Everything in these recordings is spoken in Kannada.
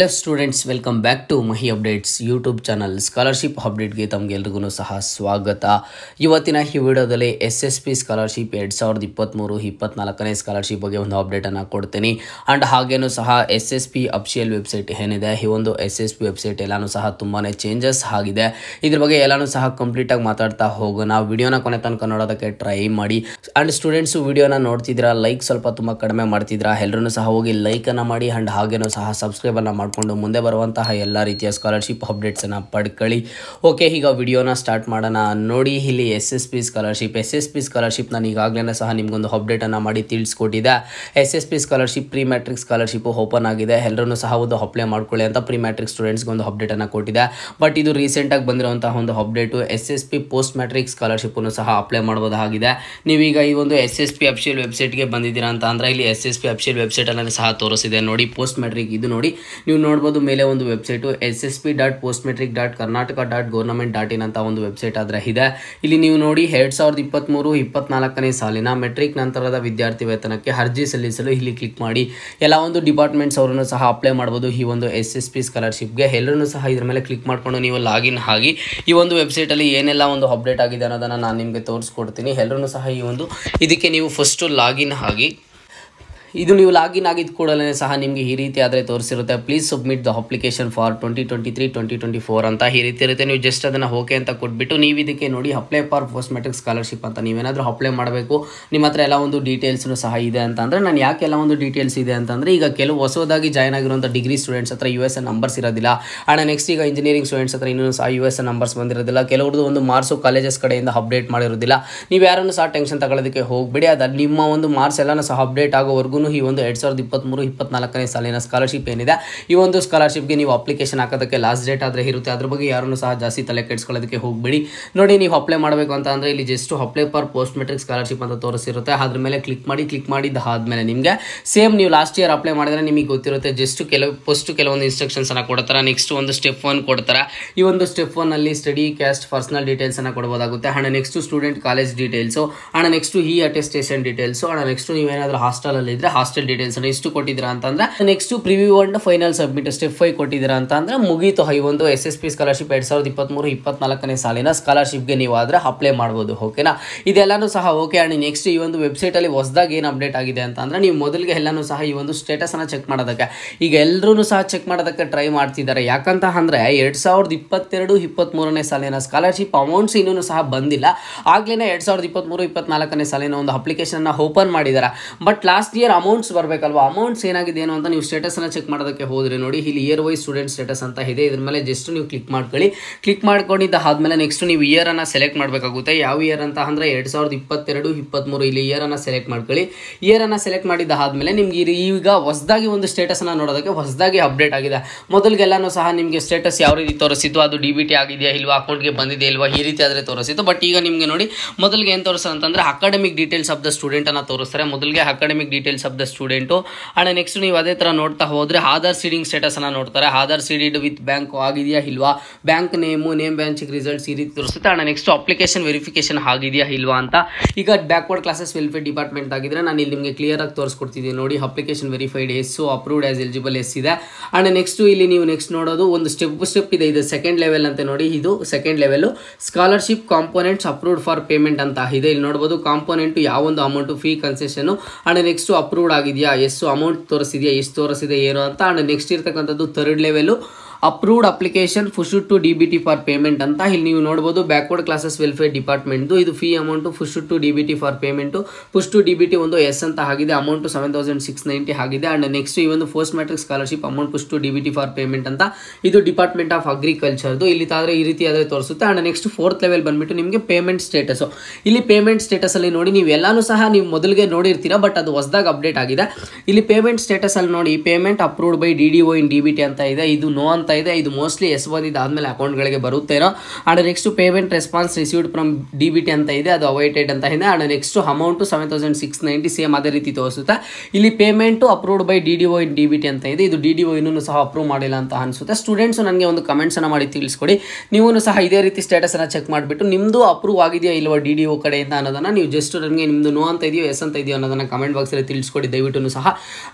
hello students welcome back to Mahi updates YouTube channel scholarship ಅಪ್ಡೇಟ್ಗೆ ತಮಗೆಲ್ರಿಗೂ ಸಹ ಸ್ವಾಗತ ಇವತ್ತಿನ ಈ ವಿಡಿಯೋದಲ್ಲಿ ಎಸ್ ಎಸ್ ಪಿ ಸ್ಕಾಲರ್ಶಿಪ್ ಎರಡ್ ಸಾವಿರದ ಇಪ್ಪತ್ತ್ಮೂರು ಇಪ್ಪತ್ನಾಲ್ಕನೇ ಸ್ಕಾಲರ್ಶಿಪ್ ಬಗ್ಗೆ ಒಂದು ಅಪ್ಡೇಟನ್ನು ಕೊಡ್ತೀನಿ ಆ್ಯಂಡ್ ಹಾಗೇನು ಸಹ S S P official website ಏನಿದೆ ಈ ಒಂದು ಎಸ್ ಎಸ್ ಪಿ ವೆಬ್ಸೈಟ್ ಎಲ್ಲನೂ ಸಹ ತುಂಬಾ ಚೇಂಜಸ್ ಆಗಿದೆ ಇದ್ರ ಬಗ್ಗೆ ಎಲ್ಲನೂ ಸಹ ಕಂಪ್ಲೀಟಾಗಿ ಮಾತಾಡ್ತಾ ಹೋಗೋಣ ವಿಡಿಯೋನ ಕೊನೆ ತನಕ ನೋಡೋದಕ್ಕೆ ಟ್ರೈ ಮಾಡಿ ಆ್ಯಂಡ್ ಸ್ಟೂಡೆಂಟ್ಸು ವಿಡಿಯೋನ ನೋಡ್ತಿದ್ದೀರಾ ಲೈಕ್ ಸ್ವಲ್ಪ ತುಂಬ ಕಡಿಮೆ ಮಾಡ್ತಿದ್ದೀರಾ ಎಲ್ಲರೂ ಸಹ ಹೋಗಿ ಲೈಕನ್ನು ಮಾಡಿ ಆ್ಯಂಡ್ ಹಾಗೇನು ಸಹ ಸಬ್ಸ್ಕ್ರೈಬನ್ನು ಮಾಡಿ ಮಾಡಿಕೊಂಡು ಮುಂದೆ ಬರುವಂತಹ ಎಲ್ಲ ರೀತಿಯ ಸ್ಕಾಲರ್ಶಿಪ್ ಅಪ್ಡೇಟ್ಸನ್ನು ಪಡ್ಕೊಳ್ಳಿ ಓಕೆ ಈಗ ವಿಡಿಯೋನ ಸ್ಟಾರ್ಟ್ ಮಾಡೋಣ ನೋಡಿ ಇಲ್ಲಿ S S P scholarship S S P scholarship ನಾನು ಈಗಾಗಲೇ ಸಹ ನಿಮಗೊಂದು ಅಪ್ಡೇಟನ್ನು ಮಾಡಿ ತಿಳಿಸ್ಕೊಟ್ಟಿದೆ S S P scholarship pre matric scholarship open ಆಗಿದೆ ಎಲ್ಲರೂ ಸಹ ಒಂದು ಅಪ್ಲೈ ಮಾಡ್ಕೊಳ್ಳಿ ಅಂತ ಪ್ರೀ ಮ್ಯಾಟ್ರಿಕ್ ಸ್ಟೂಡೆಂಟ್ಸ್ಗೆ ಒಂದು ಅಪ್ಡೇಟನ್ನು ಕೊಟ್ಟಿದೆ ಬಟ್ ಇದು ರೀಸೆಂಟಾಗಿ ಬಂದಿರುವಂತಹ ಒಂದು update S S P post matric ಅನ್ನು ಸಹ ಅಪ್ಲೈ ಮಾಡಬಹುದಾಗಿದೆ ನೀವೀಗ ಈ ಒಂದು ಎಸ್ ಎಸ್ ಪಿ ಅಫಿಷಿಯಲ್ ವೆಬ್ಸೈಟ್ಗೆ ಬಂದಿದ್ದೀರಾ ಅಂತ ಅಂದ್ರೆ ಇಲ್ಲಿ ಎಸ್ ಎಸ್ ಪಿ ಅಫಿಷಿಯಲ್ ಅಲ್ಲಿ ಸಹ ತೋರಿಸಿದೆ ನೋಡಿ ಪೋಸ್ಟ್ ಮ್ಯಾಟ್ರಿಕ್ ಇದು ನೋಡಿ ನೀವು ನೀವು ನೋಡ್ಬೋದು ಮೇಲೆ ಒಂದು website S S P dot post matric dot Karnataka dot government dot in ಅಂತ ಒಂದು ವೆಬ್ಸೈಟ್ ಆದರೆ ಇದೆ ಇಲ್ಲಿ ನೀವು ನೋಡಿ ಎರಡು ಸಾವಿರದ ಇಪ್ಪತ್ತ್ಮೂರು ಇಪ್ಪತ್ನಾಲ್ಕನೇ ಸಾಲಿನ ಮೆಟ್ರಿಕ್ ನಂತರದ ವಿದ್ಯಾರ್ಥಿ ವೇತನಕ್ಕೆ ಅರ್ಜಿ ಸಲ್ಲಿಸಲು ಇಲ್ಲಿ ಕ್ಲಿಕ್ ಮಾಡಿ ಎಲ್ಲ ಒಂದು ಡಿಪಾರ್ಟ್ಮೆಂಟ್ಸ್ ಅವರನ್ನು ಸಹ ಅಪ್ಲೈ ಮಾಡ್ಬೋದು ಈ ಒಂದು ಎಸ್ ಎಸ್ ಪಿ ಸ್ಕಾಲರ್ಶಿಪ್ಗೆ ಎಲ್ಲರೂ ಸಹ ಇದ್ರ ಮೇಲೆ ಕ್ಲಿಕ್ ಮಾಡಿಕೊಂಡು ನೀವು ಲಾಗಿನ್ ಆಗಿ ಈ ಒಂದು ವೆಬ್ಸೈಟಲ್ಲಿ ಏನೆಲ್ಲ ಒಂದು ಅಪ್ಡೇಟ್ ಆಗಿದೆ ಅನ್ನೋದನ್ನು ನಾನು ನಿಮಗೆ ತೋರಿಸ್ಕೊಡ್ತೀನಿ ಎಲ್ಲರೂ ಸಹ ಈ ಒಂದು ಇದಕ್ಕೆ ನೀವು ಫಸ್ಟು ಲಾಗಿನ್ ಆಗಿ ಇದು ನೀವು ಲಾಗಿನ್ ಆಗಿದ ಕೂಡಲೇ ಸಹ ನಿಮಗೆ ಈ ರೀತಿ ಆದರೆ ತೋರಿಸಿರುತ್ತೆ please submit the application for twenty twenty three twenty twenty four ಅಂತ ಈ ರೀತಿ ಇರುತ್ತೆ ನೀವು ಜಸ್ಟ್ ಅದನ್ನು ಓಕೆ ಅಂತ ಕೊಟ್ಬಿಟ್ಟು ನೀವು ಇದಕ್ಕೆ ನೋಡಿ apply for post matric scholarship ಅಂತ ನೀವೇನಾದರೂ ಅಪ್ಲೈ ಮಾಡಬೇಕು ನಿಮ್ಮ ಹತ್ರ ಎಲ್ಲ ಒಂದು ಡೀಟೇಲ್ಸ್ನು ಸಹ ಇದೆ ಅಂತ ಅಂದರೆ ನಾನು ಯಾಕೆ ಎಲ್ಲ ಒಂದು ಡೀಟೇಲ್ಸ್ ಇದೆ ಅಂತಂದರೆ ಈಗ ಕೆಲವು ಹೊಸದಾಗಿ ಜಾಯ್ನ್ ಆಗಿರುವಂಥ ಡಿಗ್ರಿ ಸ್ಟೂಡೆಂಟ್ಸ್ ಹತ್ರ ಯು ಎಸ್ ಎ ನಂಬರ್ಸ್ ಇರೋದಿಲ್ಲ ಆ್ಯಂಡ್ ನೆಕ್ಸ್ಟ್ ಈಗ ಇಂಜಿನಿಯರಿಂಗ್ ಸ್ಟೂಡೆಂಟ್ಸ್ ಹತ್ರ ಇನ್ನೂ ಸಹ ಯು ಎಸ್ ಎ ನಂಬರ್ಸ್ ಬಂದಿರೋದಿಲ್ಲ ಕೆಲವ್ರದ್ದು ಒಂದು ಮಾರ್ಸು ಕಾಲೇಜಸ್ ಕಡೆಯಿಂದ ಅಪ್ಡೇಟ್ ಮಾಡಿರೋದಿಲ್ಲ ನೀವು ಯಾರನ್ನು ಸಹ ಟೆನ್ಷನ್ ತಗೊಳ್ಳೋದಕ್ಕೆ ಹೋಗಬೇಡಿ ಅದು ನಿಮ್ಮ ಒಂದು ಮಾರ್ಕ್ಸ್ ಎಲ್ಲನೂ ಸಹ ಅಪ್ಡೇಟ್ ಆಗೋವರೆಗೂ ಈ ಒಂದು ಎರಡು ಸಾವಿರದ ಇಪ್ಪತ್ತ್ಮೂರು ಇಪ್ಪತ್ನಾಲ್ಕನೇ ಸಾಲಿನ ಸ್ಕಾಲರ್ಶಿಪ್ ಏನಿದೆ ಈ ಒಂದು ಸ್ಕಾಲರ್ಶಿಪ್ಗೆ ನೀವು ಅಪ್ಲಿಕೇಶನ್ ಹಾಕೋದಕ್ಕೆ ಲಾಸ್ಟ್ ಡೇಟ್ ಆದರೆ ಇರುತ್ತೆ ಅದ್ರ ಬಗ್ಗೆ ಯಾರನ್ನು ಸಹ ಜಾಸ್ತಿ ತಲೆ ಕೆಡ್ಸ್ಕೊಳ್ಳೋದಕ್ಕೆ ಹೋಗಬೇಡಿ ನೋಡಿ ನೀವು ಅಪ್ಲೈ ಮಾಡಬೇಕು ಅಂತ ಅಂದರೆ ಇಲ್ಲಿ just apply for post matric scholarship ಅಂತ ತೋರಿಸಿರುತ್ತೆ ಅದ್ರ ಮೇಲೆ ಕ್ಲಿಕ್ ಮಾಡಿ ಕ್ಲಿಕ್ ಮಾಡಿದ ಆದಮೇಲೆ ನಿಮಗೆ ಸೇಮ್ ನೀವು ಲಾಸ್ಟ್ ಇಯರ್ ಅಪ್ಲೈ ಮಾಡಿದ್ರೆ ನಿಮಗೆ ಗೊತ್ತಿರುತ್ತೆ ಜಸ್ಟ್ ಕೆಲವು ಫಸ್ಟ್ ಕೆಲವೊಂದು ಇನ್ಸ್ಟ್ರಕ್ಷನ್ಸನ್ನು ಕೊಡ್ತಾರೆ ನೆಕ್ಸ್ಟ್ ಒಂದು ಸ್ಟೆಪ್ ಒನ್ ಕೊಡ್ತಾರೆ ಈ ಒಂದು ಸ್ಟೆಪ್ ಅಲ್ಲಿ ಸ್ಟಡಿ ಕ್ಯಾಸ್ಟ್ ಪರ್ಸನಲ್ ಡೀಟೇಲ್ಸನ್ನು ಕೊಡ್ಬೋದಾಗುತ್ತೆ ಹಣ ನೆಕ್ಸ್ಟ್ ಸ್ಟೂಡೆಂಟ್ ಕಾಲೇಜ್ ಡೀಟೇಲ್ಸು ಹಣ ನೆಕ್ಸ್ಟ್ ಈ ಅಟೆಸ್ಟೇಷನ್ ಡೀಟೇಲ್ಸು ಹಣ ನೆಕ್ಸ್ಟು ನೀವೇನಾದರೂ ಹಾಸ್ಟೆಲಲ್ಲಿ ಇದ್ದರೆ ಹಾಸ್ಟೆಲ್ ಡೀಟೇಲ್ಸ್ ಅನ್ನು ಇಷ್ಟು ಕೊಟ್ಟಿದ್ದೀರಾ ಅಂತಂದ್ರೆ next preview and final submit step five ಕೊಟ್ಟಿದ್ದೀರಾ ಅಂತಂದ್ರೆ ಮುಗೀತು ಈ ಒಂದು ಎಸ್ ಎಸ್ ಪಿ ಸ್ಕಾಲರ್ಶಿಪ್ ಎರಡು ಸಾವಿರದ ಇಪ್ಪತ್ತ್ ಇಪ್ಪತ್ನಾಲ್ಕನೇ ಸಾಲಿನ ಸ್ಕಾಲರ್ಶಿಪ್ಗೆ ನೀವು ಆದರೆ ಅಪ್ಲೈ ಮಾಡ್ಬೋದು ಓಕೆನಾ ಇದೆಲ್ಲಾನು ಸಹ ಓಕೆ ಆ್ಯಂಡ್ ನೆಕ್ಸ್ಟ್ ಈ ಒಂದು ವೆಬ್ಸೈಟಲ್ಲಿ ಹೊಸದಾಗಿ ಏನು ಅಪ್ಡೇಟ್ ಆಗಿದೆ ಅಂತ ನೀವು ಮೊದಲಿಗೆ ಎಲ್ಲಾನು ಸಹ ಈ ಒಂದು ಸ್ಟೇಟಸನ್ನು ಚೆಕ್ ಮಾಡೋದಕ್ಕೆ ಈಗ ಎಲ್ಲರೂ ಸಹ ಚೆಕ್ ಮಾಡೋದಕ್ಕೆ ಟ್ರೈ ಮಾಡ್ತಿದ್ದಾರೆ ಯಾಕಂತ ಅಂದರೆ ಎರಡು ಸಾವಿರದ ಇಪ್ಪತ್ತೆರಡು ಇಪ್ಪತ್ತ್ಮೂರನೇ ಸಾಲಿನ ಸ್ಕಾಲರ್ಶಿಪ್ ಅಮೌಂಟ್ಸ್ ಇನ್ನೂ ಸಹ ಬಂದಿಲ್ಲ ಆಗ್ಲೇ ಎರಡು ಸಾವಿರದ ಇಪ್ಪತ್ತ್ಮೂರು ಇಪ್ಪತ್ನಾಲ್ಕನೇ ಸಾಲಿನ ಒಂದು ಅಪ್ಲಿಕೇಶನ್ನ ಓಪನ್ ಮಾಡಿದ್ದಾರೆ ಬಟ್ ಲಾಸ್ಟ್ ಇಯರ್ ಅಮೌಂಟ್ಸ್ ಬರಬೇಕಲ್ವಾ ಅಮೌಂಟ್ಸ್ ಏನಾಗಿದೆ ಏನು ಅಂತ ನೀವು ಸ್ಟೇಟಸನ್ನು ಚೆಕ್ ಮಾಡೋದಕ್ಕೆ ಹೋದರೆ ನೋಡಿ ಇಲ್ಲಿ ಇಯರ್ ವೈಸ್ ಸ್ಟೂಡೆಂಟ್ ಸ್ಟೇಟಸ್ ಅಂತ ಇದೆ ಇದ್ರ ಮೇಲೆ ಜಸ್ಟ್ ನೀವು ಕ್ಲಿಕ್ ಮಾಡ್ಕೊಳ್ಳಿ ಕ್ಲಿಕ್ ಆದ್ಮೇಲೆ ನೆಕ್ಸ್ಟ್ ನೀವು ಇಯರನ್ನು ಸೆಲೆಕ್ಟ್ ಮಾಡಬೇಕಾಗುತ್ತೆ ಯಾವ ಇಯರ್ ಅಂತ ಅಂದರೆ ಎರಡು ಸಾವಿರದ ಇಪ್ಪತ್ತೆರಡು ಇಪ್ಪತ್ತ್ಮೂರು ಇಲ್ಲಿ ಇಯರನ್ನು ಸೆಲೆಕ್ಟ್ ಮಾಡ್ಕೊಳ್ಳಿ ಇಯರನ್ನು ಸೆಲೆಕ್ಟ್ ಮಾಡಿದ್ದಾದಮೇಲೆ ನಿಮ್ಗೆ ಈಗ ಹೊಸದಾಗಿ ಒಂದು ಸ್ಟೇಟಸನ್ನು ನೋಡೋದಕ್ಕೆ ಹೊಸದಾಗಿ ಅಪ್ಡೇಟ್ ಆಗಿದೆ ಮೊದಲಿಗೆಲ್ಲನೂ ಸಹ ನಿಮಗೆ ಸ್ಟೇಟಸ್ ಯಾವ ರೀತಿ ತೋರಿಸಿತ್ತು ಅದು ಡಿ ಬಿ ಟಿ ಆಗಿದೆಯಾ ಇಲ್ವಾ ಅಕೌಂಟ್ಗೆ ಬಂದಿದೆ ಇಲ್ವಾ ಈ ರೀತಿ ಆದರೆ ತೋರಿಸಿತ್ತು ಬಟ್ ಈಗ ನಿಮಗೆ ನೋಡಿ ಮೊದಲಿಗೆ ಏನು ತೋರಿಸ್ತಾರೆ ಅಂತಂದರೆ ಅಕಾಡೆಮಿಕ್ ಡೀಟೇಲ್ಸ್ ಆಫ್ ದ ಸ್ಟೂಡೆಂಟನ್ನು ತೋರಿಸ್ತಾರೆ ಮೊದಲಿಗೆ academic details of the student and next ನೀವು ಅದೇ ಥರ ನೋಡ್ತಾ ಹೋದರೆ ಆಧಾರ್ ಸೀಡಿಂಗ್ ಸ್ಟೇಟಸನ್ನು ನೋಡ್ತಾರೆ ಆಧಾರ್ ಸೀಡಿಡ್ ವಿತ್ ಬ್ಯಾಂಕ್ ಆಗಿದೆಯಾ ಇಲ್ವಾ ಬ್ಯಾಂಕ್ ನೇಮು ನೇಮ್ ಬ್ಯಾಂಚಿಗೆ ರಿಸಲ್ಟ್ಸ್ ಈ ರೀತಿ ತೋರಿಸುತ್ತೆ ಆ್ಯಂಡ್ ನೆಕ್ಸ್ಟ್ ಅಪ್ಲಿಕೇಶನ್ ವೆರಿಫಿಕೇಶನ್ ಆಗಿದೆಯಾ ಇಲ್ವಾ ಅಂತ ಈಗ ಬ್ಯಾಕ್ವರ್ಡ್ ಕ್ಲಾಸಸ್ ವೆಲ್ಫೇರ್ ಡಿಪಾರ್ಟ್ಮೆಂಟ್ ಆಗಿದ್ರೆ ನಾನು ಇಲ್ಲಿ ನಿಮಗೆ ಕ್ಲಿಯರಾಗಿ ತೋರಿಸ್ಕೊಡ್ತಿದ್ದೀನಿ ನೋಡಿ application verified yes approved as eligible yes ಇದೆ ಆ್ಯಂಡ್ ನೆಕ್ಸ್ಟು ಇಲ್ಲಿ ನೀವು ನೆಕ್ಸ್ಟ್ ನೋಡೋದು ಒಂದು ಸ್ಟೆಪ್ ಸ್ಟೆಪ್ ಇದೆ ಇದು ಸೆಕೆಂಡ್ ಲೆವೆಲ್ ಅಂತ ನೋಡಿ ಇದು second level scholarship components approved for payment ಅಂತ ಇದೆ ಇಲ್ಲಿ ನೋಡ್ಬೋದು ಯಾವ ಯಾವೊಂದು amount fee concession and next approved ಆಗಿದೆಯಾ ಎಷ್ಟು ಅಮೌಂಟ್ ತೋರಿಸಿದೆಯಾ ಎಷ್ಟು ತೋರಿಸಿದೆ ಏನು ಅಂತ ಆ್ಯಂಡ್ ನೆಕ್ಸ್ಟ್ ಇರ್ತಕ್ಕಂಥದ್ದು third level approved application push to D B T for payment ಅಂತ ಇಲ್ಲಿ ನೀವು ನೋಡ್ಬೋದು ಬ್ಯಾಕ್ವರ್ಡ್ ಕ್ಲಾಸಸ್ ವೆಲ್ಫೇರ್ ಡಿಪಾರ್ಟ್ಮೆಂಟ್ದು ಇದು fee amount push to D B T for payment push to D B T ಒಂದು ಎಸ್ ಅಂತ ಆಗಿದೆ amount seven thousand six ninety ಆಗಿದೆ ಆ್ಯಂಡ್ ನೆಕ್ಸ್ಟ್ ಈ ಒಂದು post matric scholarship amount push to D B T for payment ಅಂತ ಇದು ಡಿಪಾರ್ಟ್ಮೆಂಟ್ ಆಫ್ ಅಗ್ರಿಕಲ್ಚರ್ದು ಇಲ್ಲಿ ತಾದ್ರೆ ಈ ರೀತಿ ಆದರೆ ತೋರಿಸುತ್ತೆ ಆ್ಯಂಡ್ ನೆಕ್ಸ್ಟ್ ಫೋರ್ತ್ ಲೆವೆಲ್ ಬಂದುಬಿಟ್ಟು ನಿಮಗೆ ಪೇಮೆಂಟ್ ಸ್ಟೇಟಸು ಇಲ್ಲಿ ಪೇಮೆಂಟ್ ಸ್ಟೇಟಸಲ್ಲಿ ನೋಡಿ ನೀವು ಎಲ್ಲಾನು ಸಹ ನೀವು ಮೊದಲಿಗೆ ನೋಡಿರ್ತೀರಾ ಬಟ್ ಅದು ಹೊಸದಾಗಿ ಅಪ್ಡೇಟ್ ಆಗಿದೆ ಇಲ್ಲಿ ಪೇಮೆಂಟ್ ಸ್ಟೇಟಸಲ್ಲಿ ನೋಡಿ payment approved by D D in D B T ಅಂತ ಇದೆ ಇದು ನೋ ಅಂತ ಇದೆ ಇದು ಮೋಸ್ಟ್ಲಿ ಎಸ್ ಒನ್ ಆದ್ಮೇಲೆ ಅಕೌಂಟ್ಗಳಿಗೆ ಏನೋ and next payment response received from D B T ಅಂತ ಇದೆ ಅದು ಅವೈಟೆಡ್ ಅಂತ ಇದೆ and next amount seven thousand six ninety same ಅದೇ ರೀತಿ ತೋರಿಸುತ್ತೆ ಇಲ್ಲಿ payment approved by D D O in D B T ಅಂತ ಇದೆ ಇದು ಡಿ ಡಿ ಒ ಇನ್ನೂ ಸಹ ಅಪ್ರೂವ್ ಮಾಡಿಲ್ಲ ಅಂತ ಅನಿಸುತ್ತೆ ಸ್ಟೂಡೆಂಟ್ಸ್ ನನಗೆ ಒಂದು ಕಮೆಂಟ್ಸನ್ನು ಮಾಡಿ ತಿಳಿಸ್ಕೊಡಿ ನೀವು ಸಹ ಇದೇ ರೀತಿ ಸ್ಟೇಟಸ್ ಸ್ಟೇಟಸನ್ನು ಚೆಕ್ ಮಾಡಿಬಿಟ್ಟು ನಿಮ್ಮದು ಅಪ್ರೂವ್ ಆಗಿದೆಯಾ ಇಲ್ವಾ ಡಿ ಡಿ ಒ ಕಡೆಯಿಂದ ಅನ್ನೋದನ್ನು ನೀವು ಜಸ್ಟ್ ನನಗೆ ನಿಮ್ಮದು ನೋ ಅಂತ ಇದೆಯೋ ಎಸ್ ಅಂತ ಇದೆಯೋ ಅನ್ನೋದನ್ನ ಕಮೆಂಟ್ ಬಾಕ್ಸಲ್ಲಿ ತಿಳಿಸ್ಕೊಡಿ ದಯವಿಟ್ಟು ಸಹ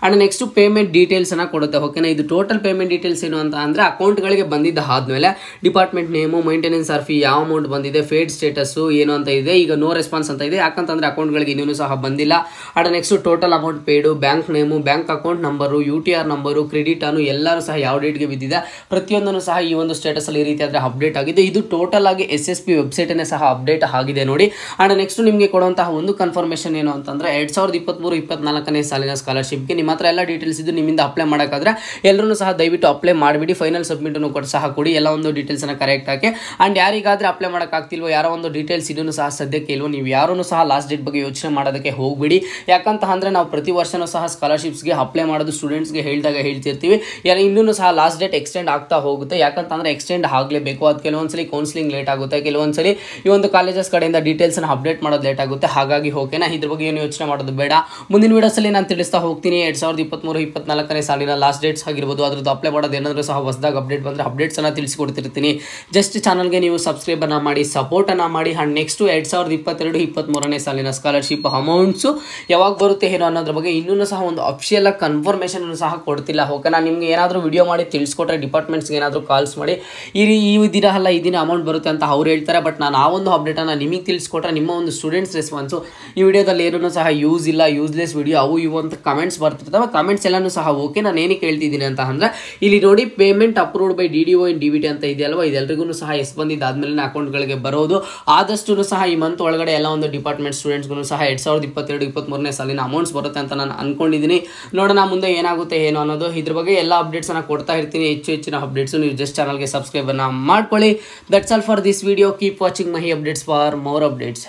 ಅಂಡ್ ನೆಕ್ಸ್ಟ್ ಪೇಮೆಂಟ್ ಡೀಟೇಲ್ಸನ್ನು ಕೊಡುತ್ತೆ ಓಕೆನಾ ಇದು ಟೋಟಲ್ ಪೇಮೆಂಟ್ ಡೀಟೇಲ್ಸ್ ಏನು ಅಂತ ಅಂದ್ರೆ ಅಕೌಂಟ್ ಅಕೌಂಟ್ಗಳಿಗೆ ಬಂದಿದ್ದ ಆದ್ಮೇಲೆ department name maintenance or fee ಯಾವ ಅಮೌಂಟ್ ಬಂದಿದೆ ಫೇಡ್ ಸ್ಟೇಟಸ್ಸು ಏನು ಅಂತ ಇದೆ ಈಗ ನೋ ರೆಸ್ಪಾನ್ಸ್ ಅಂತ ಇದೆ ಯಾಕಂತಂದರೆ ಅಕೌಂಟ್ಗಳಿಗೆ ಇನ್ನೂ ಸಹ ಬಂದಿಲ್ಲ ಅಡ next total amount paid bank name bank account number U T R number credit ಅನ್ನು ಎಲ್ಲರೂ ಸಹ ಯಾವ ಡೇಟ್ಗೆ ಬಿದ್ದಿದೆ ಪ್ರತಿಯೊಂದನ್ನು ಸಹ ಈ ಒಂದು ಸ್ಟೇಟಸಲ್ಲಿ ಈ ರೀತಿ ಆದರೆ ಅಪ್ಡೇಟ್ ಆಗಿದೆ ಇದು ಟೋಟಲ್ ಆಗಿ ಎಸ್ ಎಸ್ ಪಿ ವೆಬ್ಸೈಟನ್ನೇ ಸಹ ಅಪ್ಡೇಟ್ ಆಗಿದೆ ನೋಡಿ ಆ್ಯಂಡ್ ನೆಕ್ಸ್ಟ್ ನಿಮಗೆ ಕೊಡುವಂತಹ ಒಂದು ಕನ್ಫರ್ಮೇಷನ್ ಏನು ಅಂತಂದರೆ ಎರಡು ಸಾವಿರದ ಇಪ್ಪತ್ತ್ಮೂರು ಇಪ್ಪತ್ನಾಲ್ಕನೇ ಸಾಲಿನ ಸ್ಕಾಲರ್ಶಿಪ್ಗೆ ನಿಮ್ಮ ಹತ್ರ ಎಲ್ಲ ಡೀಟೇಲ್ಸ್ ಇದ್ದು ನಿಮ್ಮಿಂದ ಅಪ್ಲೈ ಮಾಡೋಕ್ಕಾದ್ರೆ ಎಲ್ಲರೂ ಸಹ ದಯವಿಟ್ಟು ಅಪ್ಲೈ ಮಾಡಿಬಿಡಿ ಫೈನಲ್ ಫೈನಲ್ ಸಬ್ಮಿಟನ್ನು ಕೂಡ ಸಹ ಕೊಡಿ ಎಲ್ಲ ಒಂದು ಡೀಟೇಲ್ಸನ್ನು ಕರೆಕ್ಟ್ ಹಾಕಿ ಅಂಡ್ ಯಾರಿಗಾದ್ರೆ ಅಪ್ಲೈ ಮಾಡೋಕ್ಕಾಗ್ತಿಲ್ವೋ ಯಾರೋ ಒಂದು ಡೀಟೇಲ್ಸ್ ಇದನ್ನು ಸಹ ಸದ್ಯಕ್ಕೆ ಇಲ್ವೋ ನೀವು ಯಾರೂ ಸಹ ಲಾಸ್ಟ್ ಡೇಟ್ ಬಗ್ಗೆ ಯೋಚನೆ ಮಾಡೋದಕ್ಕೆ ಹೋಗಬೇಡಿ ಯಾಕಂತ ಅಂದ್ರೆ ನಾವು ಪ್ರತಿ ವರ್ಷನೂ ಸಹ ಸ್ಕಾಲರ್ಶಿಪ್ಸ್ಗೆ ಅಪ್ಲೈ ಮಾಡೋದು ಸ್ಟೂಡೆಂಟ್ಸ್ಗೆ ಹೇಳಿದಾಗ ಹೇಳ್ತಿರ್ತೀವಿ ಯಾರು ಇನ್ನೂ ಸಹ ಲಾಸ್ಟ್ ಡೇಟ್ ಎಕ್ಸ್ಟೆಂಡ್ ಆಗ್ತಾ ಹೋಗುತ್ತೆ ಯಾಕಂತ ಅಂದ್ರೆ ಎಕ್ಸ್ಟೆಂಡ್ ಆಗಲೇಬೇಕು ಅದು ಕೆಲವೊಂದ್ಸಲ ಕೌನ್ಸಿಲಿಂಗ್ ಲೇಟ್ ಆಗುತ್ತೆ ಕೆಲವೊಂದ್ಸಲಿ ಈ ಒಂದು ಕಾಲೇಜಸ್ ಕಡೆಯಿಂದ ಡೀಟೇಲ್ಸ್ನ ಅಪ್ಡೇಟ್ ಮಾಡೋದು ಲೇಟ್ ಆಗುತ್ತೆ ಹಾಗಾಗಿ ಓಕೆನಾ ಇದ್ರ ಬಗ್ಗೆ ಏನು ಯೋಚನೆ ಮಾಡೋದು ಬೇಡ ಮುಂದಿನ ವಿಡಿಯೋಸಲ್ಲಿ ನಾನು ತಿಳಿಸ್ತಾ ಹೋಗ್ತೀನಿ ಎರಡ್ ಸಾವಿರದ ಇಪ್ಪತ್ತ್ಮೂರು ಇಪ್ಪತ್ನಾಲ್ಕನೇ ಸಾಲಿನ ಲಾಸ್ಟ್ ಡೇಟ್ಸ್ ಆಗಿರ್ಬೋದು ಅದ್ರದ್ದು ಅಪ್ಲೈ ಮಾಡೋದು ಏನಾದರೂ ಸಹ ಹೊಸದಾಗಿ ಅಪ್ಡೇಟ್ ಬಂದರೆ ಅಪ್ಡೇಟ್ಸನ್ನು ತಿಳಿಸಿಕೊಡ್ತಿರ್ತೀನಿ ಜಸ್ಟ್ ಚಾನಲ್ಗೆ ನೀವು ಸಬ್ಸ್ಕ್ರೈಬನ್ನು ಮಾಡಿ ಸಪೋರ್ಟನ್ನು ಮಾಡಿ ಆ್ಯಂಡ್ ನೆಕ್ಸ್ಟು ಎರಡು ಸಾವಿರದ ಇಪ್ಪತ್ತೆರಡು ಇಪ್ಪತ್ತ್ಮೂರನೇ ಸಾಲಿನ ಸ್ಕಾಲರ್ಶಿಪ್ ಅಮೌಂಟ್ಸು ಯಾವಾಗ ಬರುತ್ತೆ ಏನೋ ಅನ್ನೋದ್ರ ಬಗ್ಗೆ ಇನ್ನೂ ಸಹ ಒಂದು ಅಫಿಷಿಯಲ್ ಕನ್ಫರ್ಮೇಷನ್ ಸಹ ಕೊಡ್ತಿಲ್ಲ ಓಕೆ ನಾನು ನಿಮ್ಗೆ ಏನಾದರೂ ವಿಡಿಯೋ ಮಾಡಿ ತಿಳಿಸ್ಕೊಟ್ರೆ ಡಿಪಾರ್ಟ್ಮೆಂಟ್ಸ್ಗೆ ಏನಾದರೂ ಕಾಲ್ಸ್ ಮಾಡಿ ಈ ಈ ದಿನ ಅಲ್ಲ ಈ ದಿನ ಅಮೌಂಟ್ ಬರುತ್ತೆ ಅಂತ ಅವ್ರು ಹೇಳ್ತಾರೆ ಬಟ್ ನಾನು ಆ ಒಂದು ಅಪ್ಡೇಟನ್ನು ನಿಮಗೆ ತಿಳಿಸ್ಕೊಟ್ರೆ ನಿಮ್ಮ ಒಂದು ಸ್ಟೂಡೆಂಟ್ಸ್ ರೆಸ್ಪಾನ್ಸು ಈ ವಿಡಿಯೋದಲ್ಲಿ ಏನೂ ಸಹ ಯೂಸ್ ಇಲ್ಲ ಯೂಸ್ಲೆಸ್ ವಿಡಿಯೋ ಅವು ಇವು ಅಂತ ಕಮೆಂಟ್ಸ್ ಬರ್ತಿರ್ತವೆ ಕಮೆಂಟ್ಸ್ ಎಲ್ಲನೂ ಸಹ ಓಕೆ ನಾನು ಏನಕ್ಕೆ ಹೇಳ್ತಿದ್ದೀನಿ ಅಂತ ಅಂದರೆ ಇಲ್ಲಿ ನೋಡಿ payment payment approved by D D O in D B ಅಂತ ಇದೆಯಲ್ವಾ ಇದೆಲ್ಲರಿಗೂ ಸಹ ಎಸ್ ಬಂದಿದ್ದು ಆದ್ಮೇಲೆ ಅಕೌಂಟ್ಗಳಿಗೆ ಬರೋದು ಆದಷ್ಟು ಸಹ ಈ ಮಂತ್ ಒಳಗಡೆ ಎಲ್ಲ ಒಂದು ಡಿಪಾರ್ಟ್ಮೆಂಟ್ ಸ್ಟೂಡೆಂಟ್ಸ್ಗೂ ಸಹ ಎರಡ್ ಸಾವಿರದ ಇಪ್ಪತ್ತೆರಡು ಮೂರನೇ ಸಾಲಿನ ಅಮೌಂಟ್ಸ್ ಬರುತ್ತೆ ಅಂತ ನಾನು ಅಂದ್ಕೊಂಡಿದ್ದೀನಿ ನೋಡೋಣ ಮುಂದೆ ಏನಾಗುತ್ತೆ ಏನು ಅನ್ನೋದು ಇದ್ರ ಬಗ್ಗೆ ಎಲ್ಲ ಅಪ್ಡೇಟ್ಸನ್ನು ಕೊಡ್ತಾ ಇರ್ತೀನಿ ಹೆಚ್ಚು ಹೆಚ್ಚಿನ ಅಪ್ಡೇಟ್ಸ್ ನೀವು ಜಸ್ಟ್ ಚಾನಲ್ಗೆ ಸಬ್ಸ್ಕ್ರೈಬನ್ನು ಮಾಡ್ಕೊಳ್ಳಿ that's all for this video keep watching my updates for more updates